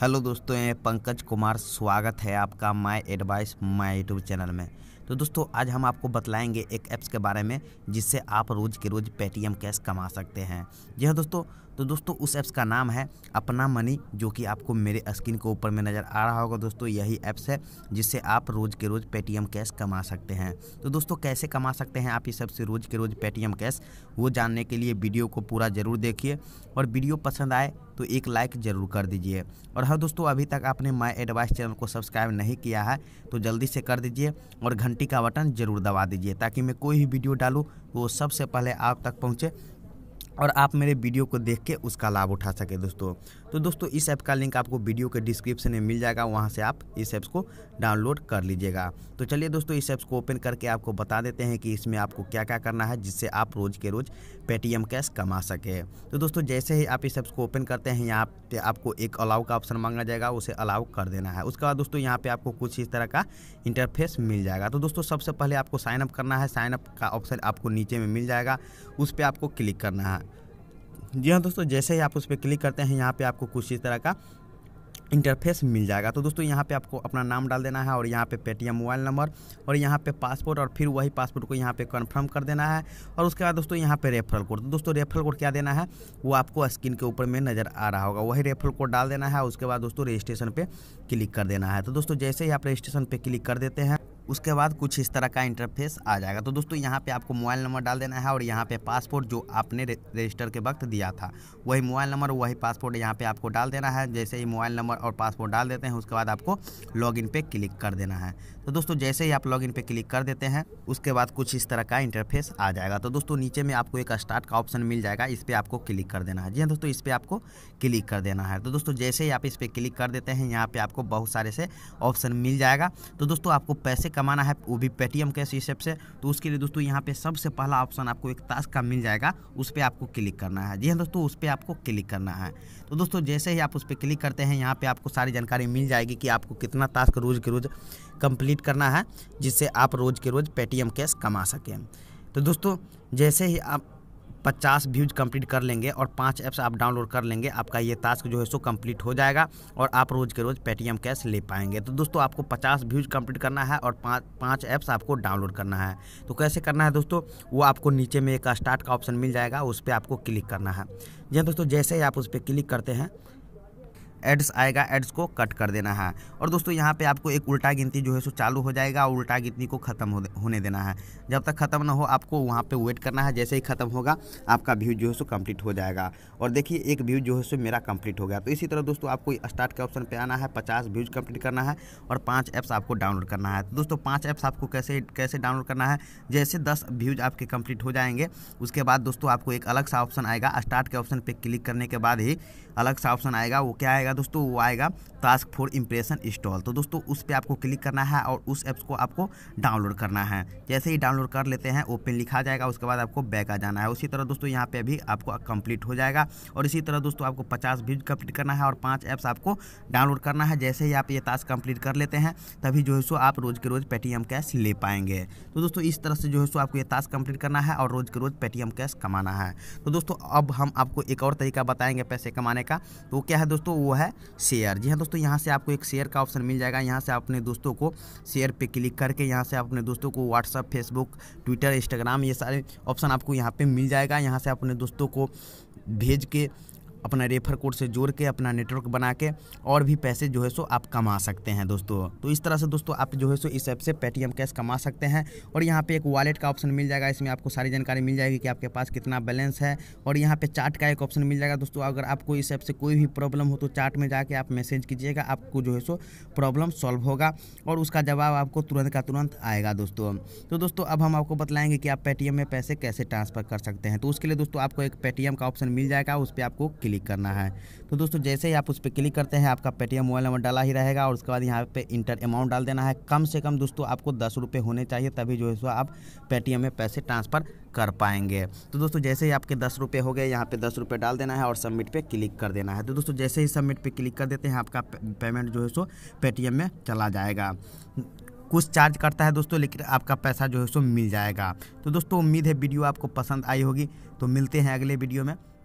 hello दोस्तों ये पंकज कुमार स्वागत है आपका my advice my YouTube channel में तो दोस्तों आज हम आपको बतलाएंगे एक ऐप्स के बारे में जिससे आप रोज़ के रोज़ पेटीएम कैश कमा सकते हैं यह हाँ दोस्तों तो दोस्तों उस ऐप्स का नाम है अपना मनी जो कि आपको मेरे स्क्रीन के ऊपर में नज़र आ रहा होगा दोस्तों यही ऐप्स है जिससे आप रोज़ के रोज़ पेटीएम कैश कमा सकते हैं तो दोस्तों कैसे कमा सकते हैं आप इस ऐप से रोज़ के रोज़ पेटीएम कैश वो जानने के लिए वीडियो को पूरा ज़रूर देखिए और वीडियो पसंद आए तो एक लाइक ज़रूर कर दीजिए और हाँ दोस्तों अभी तक आपने माई एडवाइस चैनल को सब्सक्राइब नहीं किया है तो जल्दी से कर दीजिए और घंटी का बटन ज़रूर दबा दीजिए ताकि मैं कोई भी वीडियो डालूँ तो वो सबसे पहले आप तक पहुँचे और आप मेरे वीडियो को देख के उसका लाभ उठा सके दोस्तों तो दोस्तों इस ऐप का लिंक आपको वीडियो के डिस्क्रिप्शन में मिल जाएगा वहाँ से आप इस ऐप्स को डाउनलोड कर लीजिएगा तो चलिए दोस्तों इस ऐप्स को ओपन करके आपको बता देते हैं कि इसमें आपको क्या क्या करना है जिससे आप रोज़ के रोज़ पेटीएम कैश कमा सके तो दोस्तों जैसे ही आप इस ऐप्स को ओपन करते हैं यहाँ पे आपको एक अलाउ का ऑप्शन मांगा जाएगा उसे अलाउ कर देना है उसके बाद दोस्तों यहाँ पे आपको कुछ इस तरह का इंटरफेस मिल जाएगा तो दोस्तों सबसे पहले आपको साइनअप करना है साइनअप का ऑप्शन आपको नीचे में मिल जाएगा उस पर आपको क्लिक करना है जी हाँ दोस्तों जैसे ही आप उस पर क्लिक करते हैं यहाँ पे आपको कुछ इस तरह का इंटरफेस मिल जाएगा तो दोस्तों यहाँ पे आपको अपना नाम डाल देना है और यहाँ पे पेटीएम मोबाइल नंबर और यहाँ पे पासपोर्ट और फिर वही पासपोर्ट को यहाँ पे कंफर्म कर देना है और उसके बाद दोस्तों यहाँ पे रेफरल कोड तो दोस्तों रेफरल कोड क्या देना है वो आपको स्क्रीन के ऊपर में नज़र आ रहा होगा वही रेफरल कोड डाल देना है उसके बाद दोस्तों रजिस्ट्रेशन पर क्लिक कर देना है तो दोस्तों जैसे ही आप रजिस्ट्रेशन पर क्लिक कर देते हैं उसके बाद कुछ इस तरह का इंटरफेस आ जाएगा तो दोस्तों यहाँ पे आपको मोबाइल नंबर डाल देना है और यहाँ पे पासपोर्ट जो आपने रजिस्टर के वक्त दिया था वही मोबाइल नंबर वही पासपोर्ट यहाँ पे आपको डाल देना है जैसे ही मोबाइल नंबर और पासपोर्ट डाल देते हैं उसके बाद आपको इन पर क्लिक कर देना है तो दोस्तों जैसे ही आप इन पर क्लिक कर देते हैं उसके बाद कुछ इस तरह का इंटरफेस आ जाएगा तो दोस्तों नीचे में आपको एक स्टार्ट का ऑप्शन मिल जाएगा इस पर आपको क्लिक कर देना है जी हाँ दोस्तों इस पर आपको क्लिक कर देना है तो दोस्तों जैसे ही आप इस पर क्लिक कर देते हैं यहाँ पर आपको बहुत सारे से ऑप्शन मिल जाएगा तो दोस्तों आपको पैसे कमाना है वो भी पेटीएम कैश इस से तो उसके लिए दोस्तों यहाँ पे सबसे पहला ऑप्शन आपको एक ताश का मिल जाएगा उस पर आपको क्लिक करना है जी हाँ दोस्तों उस पर आपको क्लिक करना है तो दोस्तों जैसे ही आप उस पर क्लिक करते हैं यहाँ पर आपको सारी जानकारी मिल जाएगी कि आपको कितना टास्क रोज़ के रोज़ कंप्लीट करना है जिससे आप रोज़ के रोज़ पेटीएम कैश कमा सकें तो दोस्तों जैसे ही आप पचास व्यूज कंप्लीट कर लेंगे और पांच ऐप्स आप डाउनलोड कर लेंगे आपका ये टास्क जो है सो कंप्लीट हो जाएगा और आप रोज़ के रोज़ पेटीएम कैश ले पाएंगे तो दोस्तों आपको पचास व्यूज कंप्लीट करना है और पाँच पाँच ऐप्स आपको डाउनलोड करना है तो कैसे करना है दोस्तों वो आपको नीचे में एक स्टार्ट का ऑप्शन मिल जाएगा उस पर आपको क्लिक करना है जी हाँ दोस्तों जैसे ही आप उस पर क्लिक करते हैं एड्स आएगा एड्स को कट कर देना है और दोस्तों यहाँ पे आपको एक उल्टा गिनती जो है सो चालू हो जाएगा और उल्टा गिनती को ख़त्म होने देना है जब तक ख़त्म ना हो आपको वहाँ पे वेट करना है जैसे ही ख़त्म होगा आपका व्यू जो है सो कंप्लीट हो जाएगा और देखिए एक व्यू जो है सो मेरा कंप्लीट हो गया तो इसी तरह दोस्तों आपको स्टार्ट के ऑप्शन पर आना है पचास व्यूज कंप्लीट करना है और पाँच ऐप्स आपको डाउनलोड करना है तो दोस्तों पाँच ऐप्स आपको कैसे कैसे डाउनलोड करना है जैसे दस व्यूज आपके कंप्लीट हो जाएंगे उसके बाद दोस्तों आपको एक अलग सा ऑप्शन आएगा स्टार्ट के ऑप्शन पर क्लिक करने के बाद ही अलग सा ऑप्शन आएगा वो क्या आएगा आएगा दोस्तों वो आएगा टास्क फॉर इम्प्रेशन इंस्टॉल तो दोस्तों उस पर आपको क्लिक करना है और उस एप्स को आपको डाउनलोड करना है जैसे ही डाउनलोड कर लेते हैं ओपन लिखा जाएगा उसके बाद आपको बैक आ जाना है उसी तरह दोस्तों यहाँ पर भी आपको कंप्लीट हो जाएगा और इसी तरह दोस्तों आपको पचास भी कंप्लीट करना है और पाँच ऐप्स आपको डाउनलोड करना है जैसे ही आप ये टास्क कंप्लीट कर लेते हैं तभी जो है सो आप रोज़ के रोज़ पेटीएम कैश ले पाएंगे तो दोस्तों इस तरह से जो है सो आपको ये टास्क कंप्लीट करना है और रोज़ के रोज़ पेटीएम कैश कमाना है तो दोस्तों अब हम आपको एक और तरीका बताएंगे पैसे कमाने का तो क्या है दोस्तों वो है शेयर जी हाँ दोस्तों यहाँ से आपको एक शेयर का ऑप्शन मिल जाएगा यहाँ से आप अपने दोस्तों को शेयर पे क्लिक करके यहाँ से आप अपने दोस्तों को व्हाट्सअप फेसबुक ट्विटर इंस्टाग्राम ये सारे ऑप्शन आपको यहाँ पे मिल जाएगा यहाँ से अपने दोस्तों को भेज के अपना रेफर कोड से जोड़ के अपना नेटवर्क बना के और भी पैसे जो है सो आप कमा सकते हैं दोस्तों तो इस तरह से दोस्तों आप जो है सो इस ऐप से पेटीएम कैश कमा सकते हैं और यहाँ पे एक वॉलेट का ऑप्शन मिल जाएगा इसमें आपको सारी जानकारी मिल जाएगी कि आपके पास कितना बैलेंस है और यहाँ पे चार्ट का एक ऑप्शन मिल जाएगा दोस्तों अगर आपको इस ऐप से कोई भी प्रॉब्लम हो तो चार्ट में जाके आप मैसेज कीजिएगा आपको जो है सो प्रॉब्लम सॉल्व होगा और उसका जवाब आपको तुरंत का तुरंत आएगा दोस्तों तो दोस्तों अब हम आपको बताएंगे कि आप पेटीएम में पैसे कैसे ट्रांसफ़र कर सकते हैं तो उसके लिए दोस्तों आपको एक पेटीएम का ऑप्शन मिल जाएगा उस पर आपको क्लिक करना है तो दोस्तों जैसे ही आप उस पर क्लिक करते हैं आपका पेटीएम मोबाइल नंबर डाला ही रहेगा और उसके बाद यहाँ पे इंटर अमाउंट डाल देना है कम से कम दोस्तों आपको दस रुपये होने चाहिए तभी जो है सो आप पेटीएम में पैसे ट्रांसफ़र कर पाएंगे तो दोस्तों जैसे ही आपके दस रुपये हो गए यहाँ पे दस रुपये डाल देना है और सबमिट पे क्लिक कर देना है तो दोस्तों जैसे ही सबमिट पे क्लिक कर देते हैं आपका पेमेंट जो है सो पेटीएम में चला जाएगा कुछ चार्ज करता है दोस्तों लेकिन आपका पैसा जो है सो मिल जाएगा तो दोस्तों उम्मीद है वीडियो आपको पसंद आई होगी तो मिलते हैं अगले वीडियो में